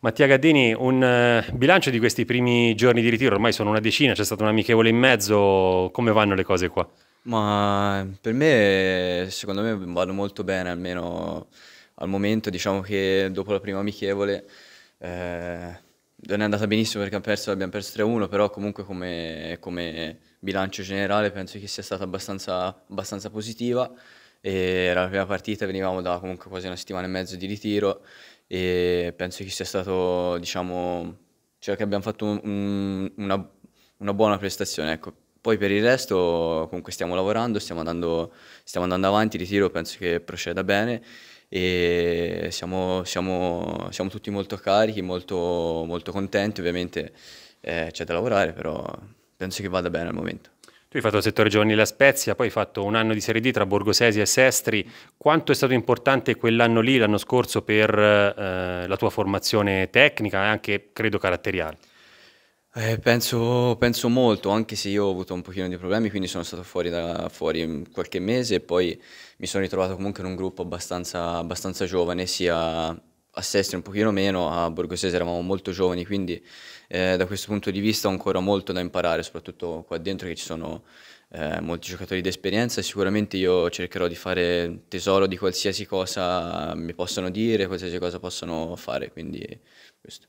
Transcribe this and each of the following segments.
Mattia Gaddini, un eh, bilancio di questi primi giorni di ritiro, ormai sono una decina, c'è stato un amichevole in mezzo, come vanno le cose qua? Ma per me, secondo me vanno molto bene, almeno al momento, diciamo che dopo la prima amichevole eh, non è andata benissimo perché abbiamo perso, abbiamo perso 3-1, però comunque come, come, bilancio generale penso che sia stata abbastanza, abbastanza positiva. E era la prima partita, venivamo da comunque quasi una settimana e mezzo di ritiro e penso che sia stato, diciamo, cioè che abbiamo fatto un, una, una, buona prestazione, ecco. Poi per il resto comunque stiamo lavorando, stiamo andando, stiamo andando avanti, il ritiro penso che proceda bene e siamo, siamo, siamo tutti molto carichi, molto, molto contenti, ovviamente eh, c'è da lavorare, però penso che vada bene al momento. Tu hai fatto il settore giovanile La Spezia, poi hai fatto un anno di Serie D tra Borgosesi e Sestri. Quanto è stato importante quell'anno lì, l'anno scorso, per eh, la tua formazione tecnica e anche, credo, caratteriale? Eh, penso, penso, molto, anche se io ho avuto un pochino di problemi, quindi sono stato fuori, da, fuori qualche mese e poi mi sono ritrovato comunque in un gruppo abbastanza, abbastanza giovane, sia a Sestri un pochino meno, a Borgosese eravamo molto giovani, quindi eh, da questo punto di vista ho ancora molto da imparare, soprattutto qua dentro che ci sono eh, molti giocatori d'esperienza sicuramente io cercherò di fare tesoro di qualsiasi cosa mi possano dire, qualsiasi cosa possono fare, quindi questo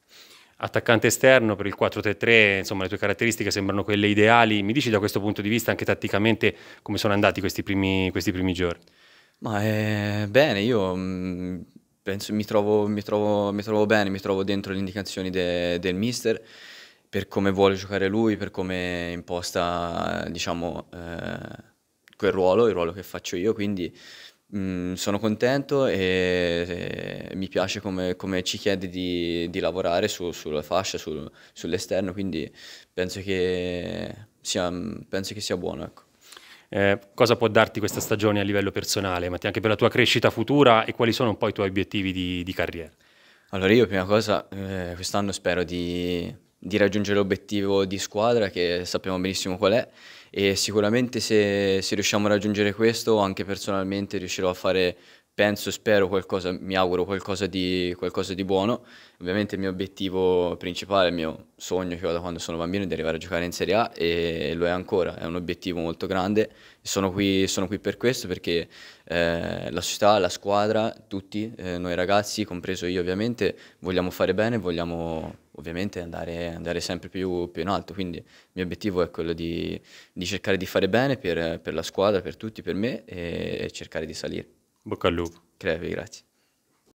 attaccante esterno per il 4-3-3, insomma le tue caratteristiche sembrano quelle ideali, mi dici da questo punto di vista anche tatticamente come sono andati questi primi, questi primi giorni? Ma eh, bene, io mh, mm, penso, mi, trovo, mi, trovo, mi, trovo, bene, mi trovo dentro le indicazioni de, del mister per come vuole giocare lui, per come imposta diciamo, eh, quel ruolo, il ruolo che faccio io, quindi mh, mm, sono contento e, e, mi piace come, come ci chiede di, di lavorare su, sulla fascia, su, sull'esterno, quindi penso che sia, penso che sia buono. Ecco eh, cosa può darti questa stagione a livello personale, ma anche per la tua crescita futura e quali sono un po' i tuoi obiettivi di, di carriera? Allora io prima cosa eh, quest'anno spero di, di raggiungere l'obiettivo di squadra che sappiamo benissimo qual è e sicuramente se, se, riusciamo a raggiungere questo anche personalmente riuscirò a fare penso, spero qualcosa, mi auguro qualcosa di, qualcosa di buono. Ovviamente il mio obiettivo principale, il mio sogno che ho da quando sono bambino è di arrivare a giocare in Serie A e lo è ancora, è un obiettivo molto grande. Sono qui, sono qui per questo perché eh, la società, la squadra, tutti, eh, noi ragazzi, compreso io ovviamente, vogliamo fare bene, vogliamo ovviamente andare, andare sempre più, più, in alto, quindi il mio obiettivo è quello di, di cercare di fare bene per, per, la squadra, per tutti, per me e cercare di salire. Bacalhau. Queria ver grátis.